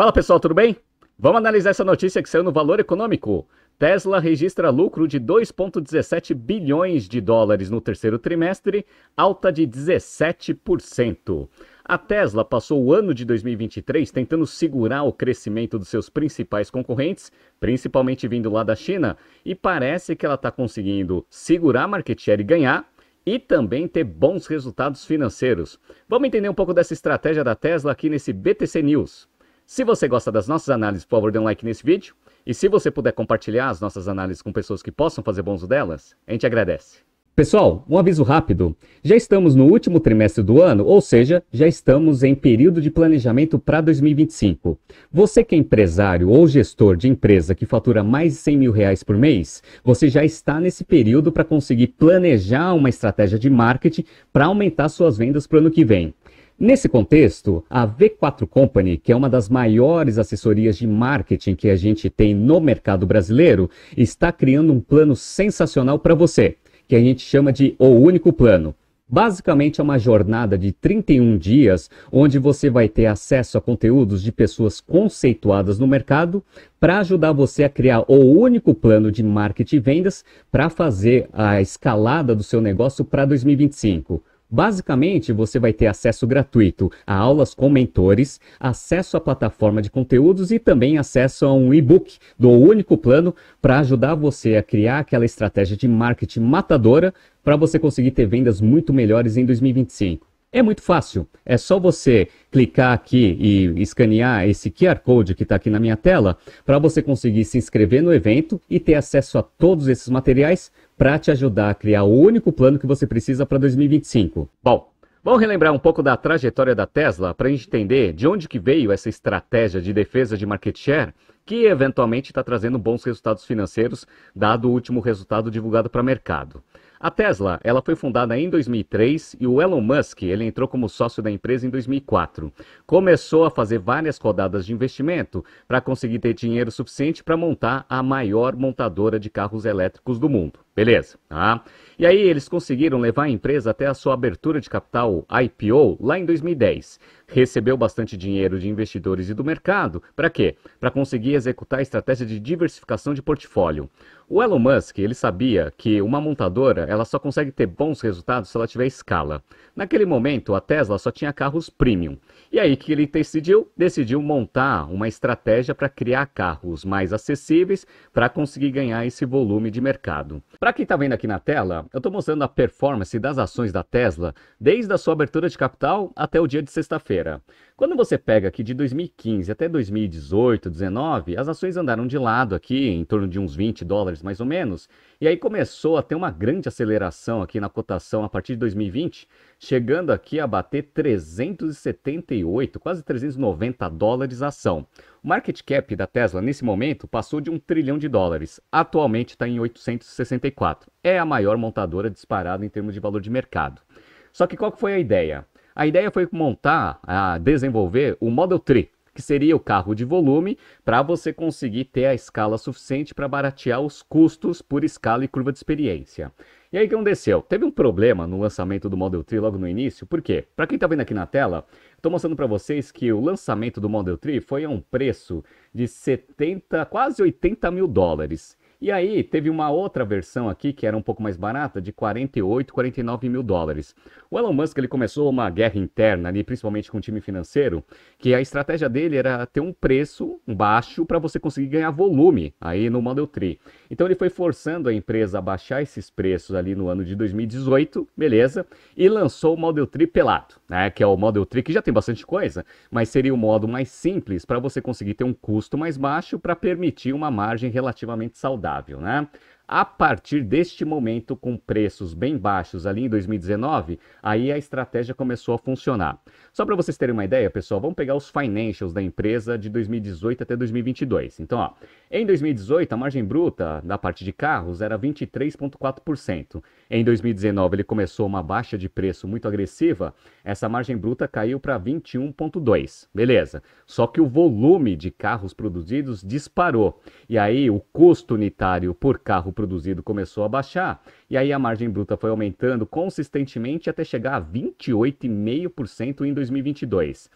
Fala pessoal, tudo bem? Vamos analisar essa notícia que saiu no Valor Econômico. Tesla registra lucro de 2,17 bilhões de dólares no terceiro trimestre, alta de 17%. A Tesla passou o ano de 2023 tentando segurar o crescimento dos seus principais concorrentes, principalmente vindo lá da China, e parece que ela está conseguindo segurar a market share e ganhar, e também ter bons resultados financeiros. Vamos entender um pouco dessa estratégia da Tesla aqui nesse BTC News. Se você gosta das nossas análises, por favor, dê um like nesse vídeo. E se você puder compartilhar as nossas análises com pessoas que possam fazer bom uso delas, a gente agradece. Pessoal, um aviso rápido. Já estamos no último trimestre do ano, ou seja, já estamos em período de planejamento para 2025. Você que é empresário ou gestor de empresa que fatura mais de 100 mil reais por mês, você já está nesse período para conseguir planejar uma estratégia de marketing para aumentar suas vendas para o ano que vem. Nesse contexto, a V4 Company, que é uma das maiores assessorias de marketing que a gente tem no mercado brasileiro, está criando um plano sensacional para você, que a gente chama de O Único Plano. Basicamente é uma jornada de 31 dias onde você vai ter acesso a conteúdos de pessoas conceituadas no mercado para ajudar você a criar o único plano de marketing e vendas para fazer a escalada do seu negócio para 2025. Basicamente, você vai ter acesso gratuito a aulas com mentores, acesso à plataforma de conteúdos e também acesso a um e-book do único plano para ajudar você a criar aquela estratégia de marketing matadora para você conseguir ter vendas muito melhores em 2025. É muito fácil. É só você clicar aqui e escanear esse QR Code que está aqui na minha tela para você conseguir se inscrever no evento e ter acesso a todos esses materiais para te ajudar a criar o único plano que você precisa para 2025. Bom, vamos relembrar um pouco da trajetória da Tesla para a gente entender de onde que veio essa estratégia de defesa de market share que eventualmente está trazendo bons resultados financeiros, dado o último resultado divulgado para o mercado. A Tesla, ela foi fundada em 2003 e o Elon Musk, ele entrou como sócio da empresa em 2004. Começou a fazer várias rodadas de investimento para conseguir ter dinheiro suficiente para montar a maior montadora de carros elétricos do mundo. Beleza, tá? E aí eles conseguiram levar a empresa até a sua abertura de capital IPO lá em 2010. Recebeu bastante dinheiro de investidores e do mercado, para quê? Para conseguir executar a estratégia de diversificação de portfólio. O Elon Musk, ele sabia que uma montadora, ela só consegue ter bons resultados se ela tiver escala. Naquele momento, a Tesla só tinha carros premium. E aí que ele decidiu, decidiu montar uma estratégia para criar carros mais acessíveis para conseguir ganhar esse volume de mercado. Para quem está vendo aqui na tela, eu estou mostrando a performance das ações da Tesla desde a sua abertura de capital até o dia de sexta-feira. Quando você pega aqui de 2015 até 2018, 2019, as ações andaram de lado aqui, em torno de uns 20 dólares mais ou menos, e aí começou a ter uma grande aceleração aqui na cotação a partir de 2020, chegando aqui a bater 378, quase 390 dólares a ação. O market cap da Tesla nesse momento passou de um trilhão de dólares, atualmente está em 864. É a maior montadora disparada em termos de valor de mercado. Só que qual foi a ideia? A ideia foi montar, a desenvolver o Model 3, que seria o carro de volume, para você conseguir ter a escala suficiente para baratear os custos por escala e curva de experiência. E aí o que aconteceu? Teve um problema no lançamento do Model 3 logo no início, por quê? Para quem está vendo aqui na tela, estou mostrando para vocês que o lançamento do Model 3 foi a um preço de 70, quase 80 mil dólares. E aí, teve uma outra versão aqui que era um pouco mais barata, de 48, 49 mil dólares. O Elon Musk ele começou uma guerra interna ali, principalmente com o time financeiro, que a estratégia dele era ter um preço baixo para você conseguir ganhar volume aí no Model 3. Então ele foi forçando a empresa a baixar esses preços ali no ano de 2018, beleza, e lançou o Model 3 pelado, né? Que é o Model 3 que já tem bastante coisa, mas seria o modo mais simples para você conseguir ter um custo mais baixo para permitir uma margem relativamente saudável saudável, né? a partir deste momento, com preços bem baixos ali em 2019, aí a estratégia começou a funcionar. Só para vocês terem uma ideia, pessoal, vamos pegar os financials da empresa de 2018 até 2022. Então, ó, em 2018, a margem bruta da parte de carros era 23,4%. Em 2019, ele começou uma baixa de preço muito agressiva, essa margem bruta caiu para 21,2%. Beleza. Só que o volume de carros produzidos disparou. E aí, o custo unitário por carro produzido começou a baixar, e aí a margem bruta foi aumentando consistentemente até chegar a 28,5% em 2022.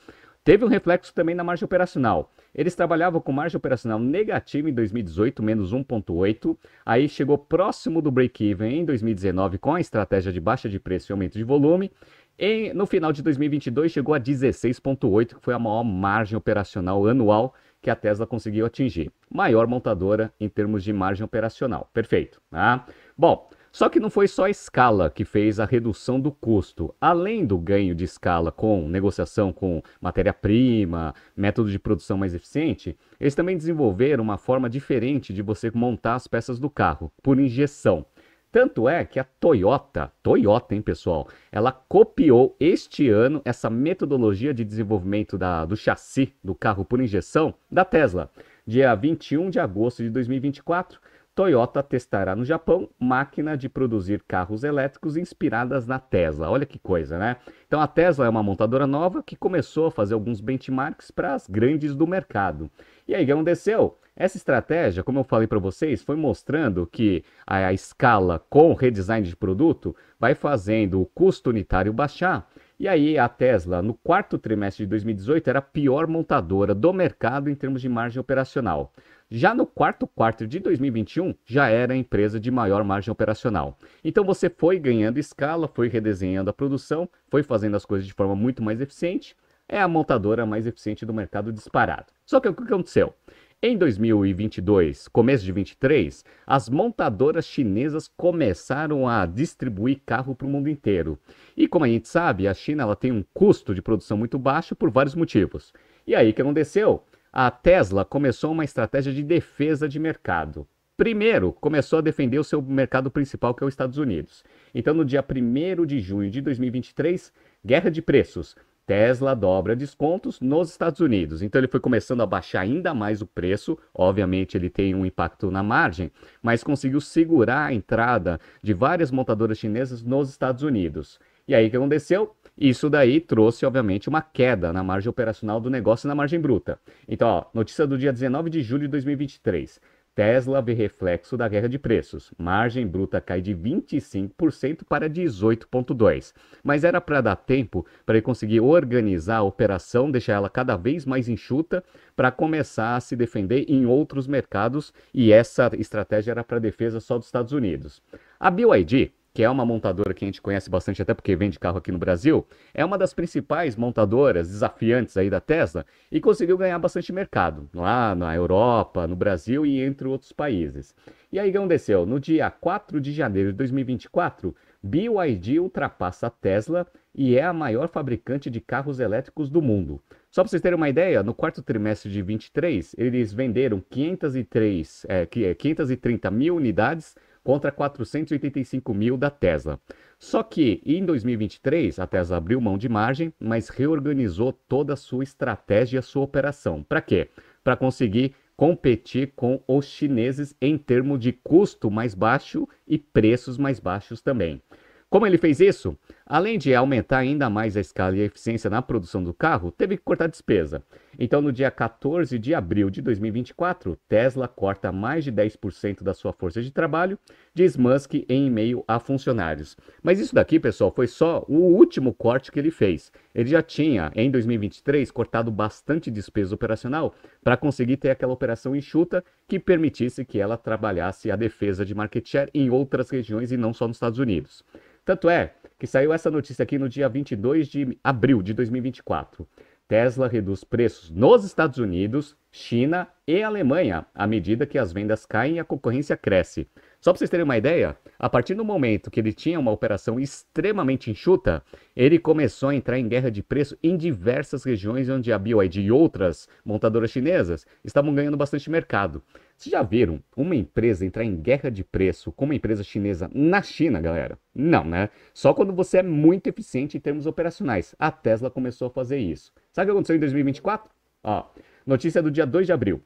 Teve um reflexo também na margem operacional. Eles trabalhavam com margem operacional negativa em 2018, menos 1,8. Aí chegou próximo do break-even em 2019 com a estratégia de baixa de preço e aumento de volume. E no final de 2022 chegou a 16,8, que foi a maior margem operacional anual que a Tesla conseguiu atingir. Maior montadora em termos de margem operacional. Perfeito. Tá? Bom, só que não foi só a escala que fez a redução do custo. Além do ganho de escala com negociação com matéria-prima, método de produção mais eficiente, eles também desenvolveram uma forma diferente de você montar as peças do carro, por injeção. Tanto é que a Toyota, Toyota, hein, pessoal, ela copiou este ano essa metodologia de desenvolvimento da, do chassi do carro por injeção da Tesla. Dia 21 de agosto de 2024, Toyota testará no Japão máquina de produzir carros elétricos inspiradas na Tesla. Olha que coisa, né? Então a Tesla é uma montadora nova que começou a fazer alguns benchmarks para as grandes do mercado. E aí, o que aconteceu? Essa estratégia, como eu falei para vocês, foi mostrando que a, a escala com o redesign de produto vai fazendo o custo unitário baixar. E aí a Tesla, no quarto trimestre de 2018, era a pior montadora do mercado em termos de margem operacional. Já no quarto quarto de 2021, já era a empresa de maior margem operacional. Então você foi ganhando escala, foi redesenhando a produção, foi fazendo as coisas de forma muito mais eficiente. É a montadora mais eficiente do mercado disparado. Só que o que aconteceu? Em 2022, começo de 23, as montadoras chinesas começaram a distribuir carro para o mundo inteiro. E como a gente sabe, a China ela tem um custo de produção muito baixo por vários motivos. E aí o que aconteceu? a Tesla começou uma estratégia de defesa de mercado. Primeiro, começou a defender o seu mercado principal, que é os Estados Unidos. Então, no dia 1 de junho de 2023, guerra de preços. Tesla dobra descontos nos Estados Unidos. Então ele foi começando a baixar ainda mais o preço. Obviamente ele tem um impacto na margem, mas conseguiu segurar a entrada de várias montadoras chinesas nos Estados Unidos. E aí o que aconteceu? Isso daí trouxe, obviamente, uma queda na margem operacional do negócio e na margem bruta. Então, ó, notícia do dia 19 de julho de 2023. Tesla vê reflexo da guerra de preços. Margem bruta cai de 25% para 18,2%. Mas era para dar tempo para ele conseguir organizar a operação, deixar ela cada vez mais enxuta, para começar a se defender em outros mercados. E essa estratégia era para defesa só dos Estados Unidos. A BYD que é uma montadora que a gente conhece bastante, até porque vende carro aqui no Brasil, é uma das principais montadoras desafiantes aí da Tesla e conseguiu ganhar bastante mercado lá na Europa, no Brasil e entre outros países. E aí aconteceu? No dia 4 de janeiro de 2024, BYD ultrapassa a Tesla e é a maior fabricante de carros elétricos do mundo. Só para vocês terem uma ideia, no quarto trimestre de 23, eles venderam 503, é, 530 é, mil unidades contra 485 mil da Tesla. Só que em 2023 a Tesla abriu mão de margem, mas reorganizou toda a sua estratégia e a sua operação. Para quê? Para conseguir competir com os chineses em termos de custo mais baixo e preços mais baixos também. Como ele fez isso? Além de aumentar ainda mais a escala e a eficiência na produção do carro, teve que cortar despesa. Então, no dia 14 de abril de 2024, Tesla corta mais de 10% da sua força de trabalho, diz Musk em e-mail a funcionários. Mas isso daqui, pessoal, foi só o último corte que ele fez. Ele já tinha, em 2023, cortado bastante despesa operacional para conseguir ter aquela operação enxuta que permitisse que ela trabalhasse a defesa de market share em outras regiões e não só nos Estados Unidos. Tanto é que saiu essa notícia aqui no dia 22 de abril de 2024. Tesla reduz preços nos Estados Unidos, China e Alemanha à medida que as vendas caem e a concorrência cresce. Só para vocês terem uma ideia, a partir do momento que ele tinha uma operação extremamente enxuta, ele começou a entrar em guerra de preço em diversas regiões onde a BYD e outras montadoras chinesas estavam ganhando bastante mercado. Vocês já viram uma empresa entrar em guerra de preço com uma empresa chinesa na China, galera? Não, né? Só quando você é muito eficiente em termos operacionais. A Tesla começou a fazer isso. Sabe o que aconteceu em 2024? Ó, notícia do dia 2 de abril.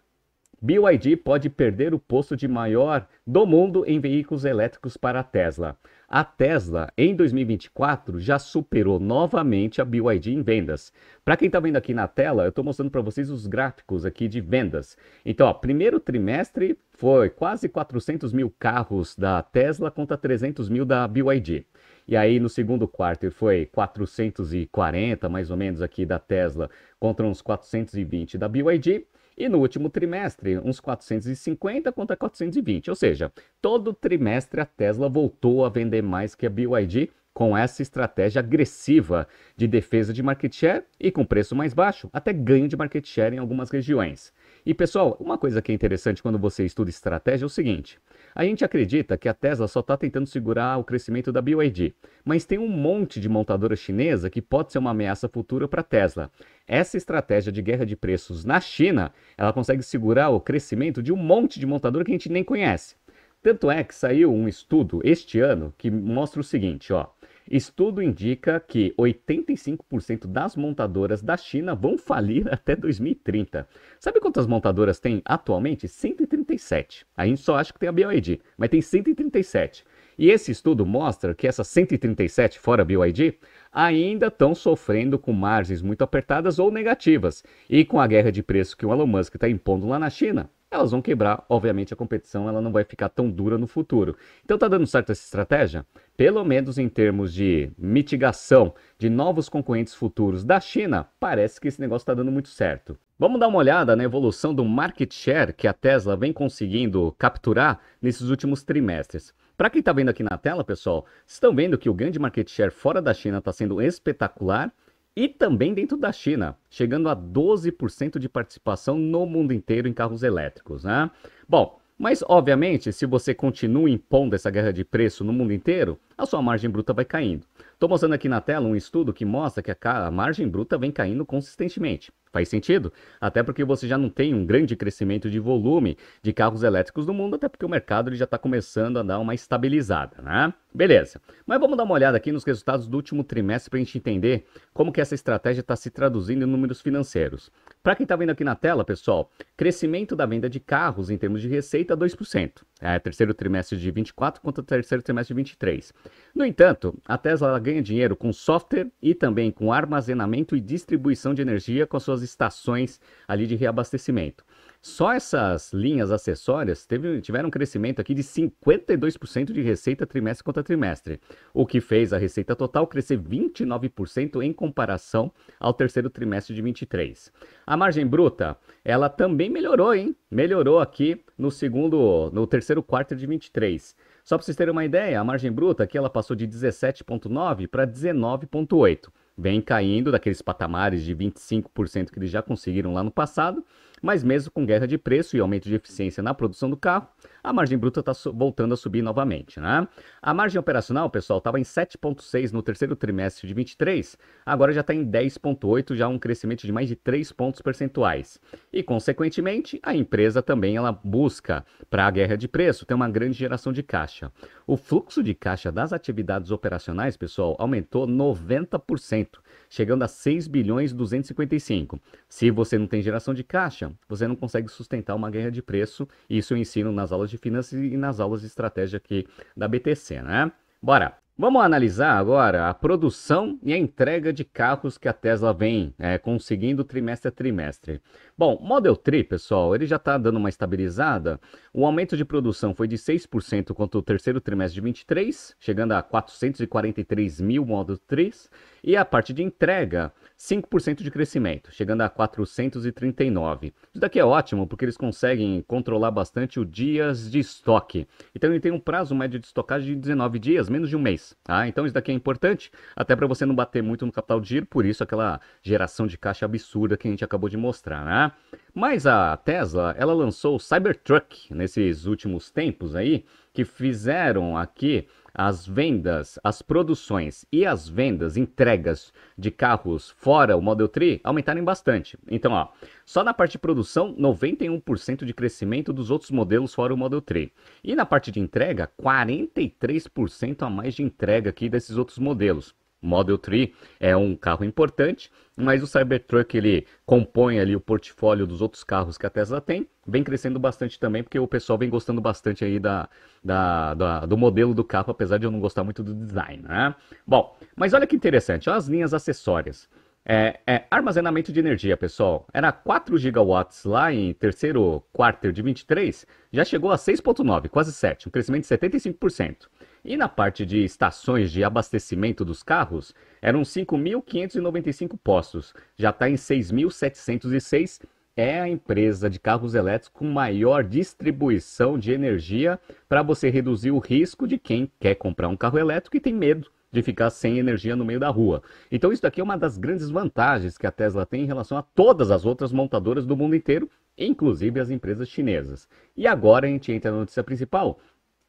BYD pode perder o posto de maior do mundo em veículos elétricos para a Tesla. A Tesla, em 2024, já superou novamente a BYD em vendas. Para quem está vendo aqui na tela, eu estou mostrando para vocês os gráficos aqui de vendas. Então, ó, primeiro trimestre foi quase 400 mil carros da Tesla contra 300 mil da BYD. E aí no segundo quarto foi 440 mais ou menos aqui da Tesla contra uns 420 da BYD e no último trimestre uns 450 contra 420. Ou seja, todo trimestre a Tesla voltou a vender mais que a BYD com essa estratégia agressiva de defesa de market share e com preço mais baixo, até ganho de market share em algumas regiões. E pessoal, uma coisa que é interessante quando você estuda estratégia é o seguinte: a gente acredita que a Tesla só está tentando segurar o crescimento da BYD, mas tem um monte de montadora chinesa que pode ser uma ameaça futura para a Tesla. Essa estratégia de guerra de preços na China, ela consegue segurar o crescimento de um monte de montadora que a gente nem conhece. Tanto é que saiu um estudo este ano que mostra o seguinte, ó. Estudo indica que 85% das montadoras da China vão falir até 2030. Sabe quantas montadoras tem atualmente? 137. A gente só acha que tem a BYD, mas tem 137. E esse estudo mostra que essas 137 fora BYD ainda estão sofrendo com margens muito apertadas ou negativas. E com a guerra de preço que o Elon Musk está impondo lá na China, elas vão quebrar, obviamente a competição ela não vai ficar tão dura no futuro. Então tá dando certo essa estratégia? Pelo menos em termos de mitigação de novos concorrentes futuros da China, parece que esse negócio está dando muito certo. Vamos dar uma olhada na evolução do market share que a Tesla vem conseguindo capturar nesses últimos trimestres. Para quem está vendo aqui na tela, pessoal, estão vendo que o grande market share fora da China está sendo espetacular e também dentro da China, chegando a 12% de participação no mundo inteiro em carros elétricos, né? Bom, mas obviamente, se você continua impondo essa guerra de preço no mundo inteiro, a sua margem bruta vai caindo. Estou mostrando aqui na tela um estudo que mostra que a margem bruta vem caindo consistentemente. Faz sentido? Até porque você já não tem um grande crescimento de volume de carros elétricos no mundo, até porque o mercado ele já está começando a dar uma estabilizada, né? Beleza. Mas vamos dar uma olhada aqui nos resultados do último trimestre para a gente entender como que essa estratégia está se traduzindo em números financeiros. Para quem está vendo aqui na tela, pessoal, crescimento da venda de carros em termos de receita 2%. É terceiro trimestre de 24 contra terceiro trimestre de 23. No entanto, a Tesla ganha dinheiro com software e também com armazenamento e distribuição de energia com as suas suas estações ali de reabastecimento. Só essas linhas acessórias teve, tiveram um crescimento aqui de 52% de receita trimestre contra trimestre, o que fez a receita total crescer 29% em comparação ao terceiro trimestre de 23. A margem bruta, ela também melhorou, hein? Melhorou aqui no segundo, no terceiro quarto de 23. Só para vocês terem uma ideia, a margem bruta aqui ela passou de 17.9 para 19.8 vem caindo daqueles patamares de 25% que eles já conseguiram lá no passado mas mesmo com guerra de preço e aumento de eficiência na produção do carro, a margem bruta está voltando a subir novamente. Né? A margem operacional, pessoal, estava em 7,6 no terceiro trimestre de 23, agora já está em 10,8, já um crescimento de mais de 3 pontos percentuais. E, consequentemente, a empresa também ela busca, para a guerra de preço, ter uma grande geração de caixa. O fluxo de caixa das atividades operacionais, pessoal, aumentou 90% chegando a 6 bilhões 255. Se você não tem geração de caixa, você não consegue sustentar uma guerra de preço. Isso eu ensino nas aulas de finanças e nas aulas de estratégia aqui da BTC, né? Bora! Vamos analisar agora a produção e a entrega de carros que a Tesla vem é, conseguindo trimestre a trimestre. Bom, Model 3, pessoal, ele já está dando uma estabilizada. O aumento de produção foi de 6% quanto o terceiro trimestre de 23, chegando a 443 mil Model 3. E a parte de entrega, 5% de crescimento, chegando a 439. Isso daqui é ótimo, porque eles conseguem controlar bastante os dias de estoque. Então ele tem um prazo médio de estocagem de 19 dias, menos de um mês. Tá? Então isso daqui é importante, até para você não bater muito no capital de giro, por isso aquela geração de caixa absurda que a gente acabou de mostrar. Né? Mas a Tesla, ela lançou o Cybertruck nesses últimos tempos aí, que fizeram aqui as vendas, as produções e as vendas, entregas de carros fora o Model 3 aumentaram bastante. Então, ó, só na parte de produção, 91% de crescimento dos outros modelos fora o Model 3. E na parte de entrega, 43% a mais de entrega aqui desses outros modelos. Model 3 é um carro importante, mas o Cybertruck ele compõe ali o portfólio dos outros carros que a Tesla tem, vem crescendo bastante também, porque o pessoal vem gostando bastante aí da, da, da do modelo do carro, apesar de eu não gostar muito do design, né? Bom, mas olha que interessante, olha as linhas acessórias. É, é, armazenamento de energia, pessoal. Era 4 gigawatts lá em terceiro quarto de 23, já chegou a 6.9, quase 7, um crescimento de 75%. E na parte de estações de abastecimento dos carros, eram 5.595 postos, já está em 6.706. É a empresa de carros elétricos com maior distribuição de energia para você reduzir o risco de quem quer comprar um carro elétrico e tem medo de ficar sem energia no meio da rua. Então isso daqui é uma das grandes vantagens que a Tesla tem em relação a todas as outras montadoras do mundo inteiro, inclusive as empresas chinesas. E agora a gente entra na notícia principal,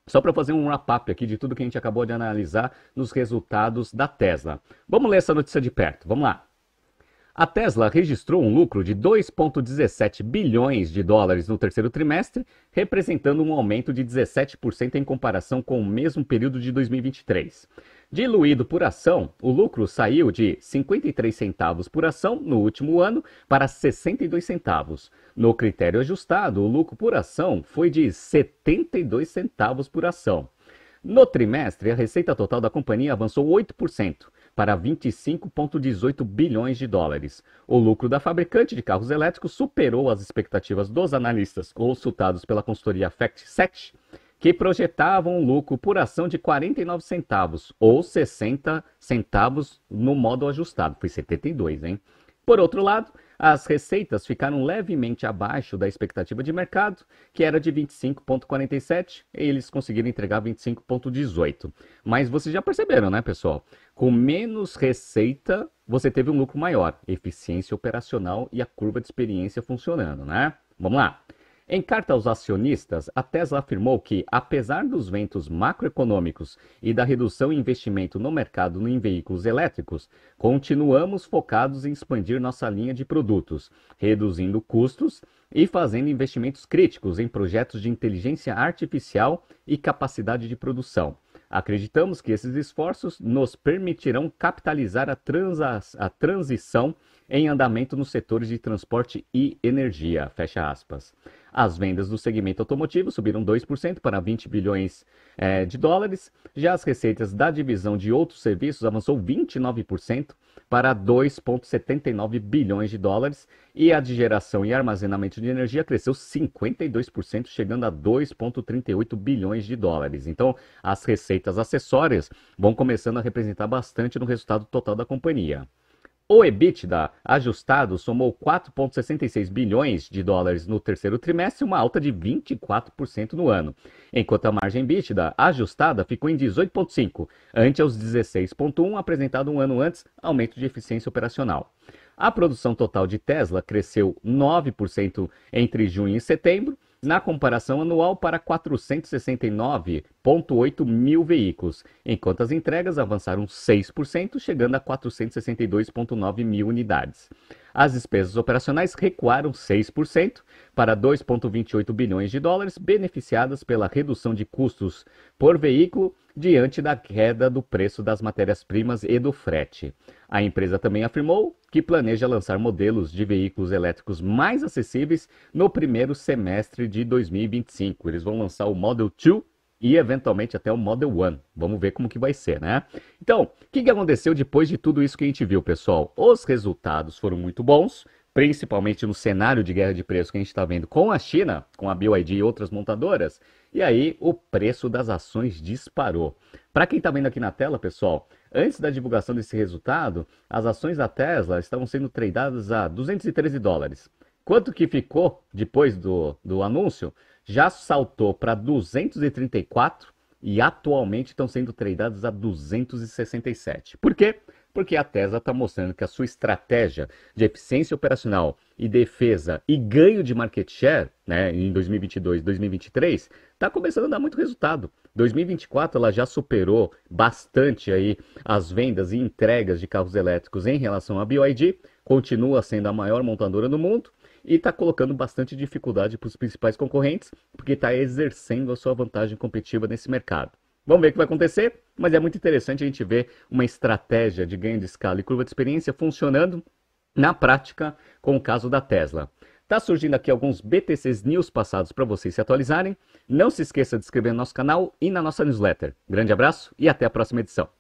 só para fazer um wrap-up aqui de tudo que a gente acabou de analisar nos resultados da Tesla. Vamos ler essa notícia de perto, vamos lá. A Tesla registrou um lucro de 2,17 bilhões de dólares no terceiro trimestre, representando um aumento de 17% em comparação com o mesmo período de 2023. Diluído por ação, o lucro saiu de 53 centavos por ação no último ano para 62 centavos. No critério ajustado, o lucro por ação foi de 72 centavos por ação. No trimestre, a receita total da companhia avançou 8% para 25,18 bilhões de dólares. O lucro da fabricante de carros elétricos superou as expectativas dos analistas consultados pela consultoria Fact 7 que projetavam um lucro por ação de 49 centavos ou 60 centavos no modo ajustado, foi 72, hein? Por outro lado, as receitas ficaram levemente abaixo da expectativa de mercado, que era de 25,47, e eles conseguiram entregar 25,18. Mas vocês já perceberam, né, pessoal? Com menos receita, você teve um lucro maior, eficiência operacional e a curva de experiência funcionando, né? Vamos lá. Em carta aos acionistas, a Tesla afirmou que, apesar dos ventos macroeconômicos e da redução em investimento no mercado em veículos elétricos, continuamos focados em expandir nossa linha de produtos, reduzindo custos e fazendo investimentos críticos em projetos de inteligência artificial e capacidade de produção. Acreditamos que esses esforços nos permitirão capitalizar a, transa a transição em andamento nos setores de transporte e energia. Fecha aspas. As vendas do segmento automotivo subiram 2% para 20 bilhões é, de dólares. Já as receitas da divisão de outros serviços avançou 29% para 2,79 bilhões de dólares e a de geração e armazenamento de energia cresceu 52%, chegando a 2,38 bilhões de dólares. Então, as receitas acessórias vão começando a representar bastante no resultado total da companhia. O EBITDA ajustado somou 4,66 bilhões de dólares no terceiro trimestre, uma alta de 24% no ano, enquanto a margem EBITDA ajustada ficou em 18,5, ante aos 16,1 apresentado um ano antes, aumento de eficiência operacional. A produção total de Tesla cresceu 9% entre junho e setembro, na comparação anual para 469,8 mil veículos, enquanto as entregas avançaram 6%, chegando a 462,9 mil unidades. As despesas operacionais recuaram 6% para 2,28 bilhões de dólares, beneficiadas pela redução de custos por veículo diante da queda do preço das matérias-primas e do frete. A empresa também afirmou que planeja lançar modelos de veículos elétricos mais acessíveis no primeiro semestre de 2025. Eles vão lançar o Model 2 e eventualmente até o Model 1. Vamos ver como que vai ser, né? Então, o que, que aconteceu depois de tudo isso que a gente viu, pessoal? Os resultados foram muito bons, principalmente no cenário de guerra de preço que a gente está vendo com a China, com a BYD e outras montadoras. E aí o preço das ações disparou. Para quem está vendo aqui na tela, pessoal, Antes da divulgação desse resultado, as ações da Tesla estavam sendo tradadas a 213 dólares. Quanto que ficou depois do, do anúncio? Já saltou para 234 e atualmente estão sendo tradadas a 267. Por quê? porque a Tesla está mostrando que a sua estratégia de eficiência operacional e defesa e ganho de market share né, em 2022 2023 está começando a dar muito resultado. 2024 ela já superou bastante aí as vendas e entregas de carros elétricos em relação à BYD, continua sendo a maior montadora do mundo e está colocando bastante dificuldade para os principais concorrentes, porque está exercendo a sua vantagem competitiva nesse mercado. Vamos ver o que vai acontecer, mas é muito interessante a gente ver uma estratégia de ganho de escala e curva de experiência funcionando na prática com o caso da Tesla. Tá surgindo aqui alguns BTCs News passados para vocês se atualizarem. Não se esqueça de inscrever no nosso canal e na nossa newsletter. Grande abraço e até a próxima edição.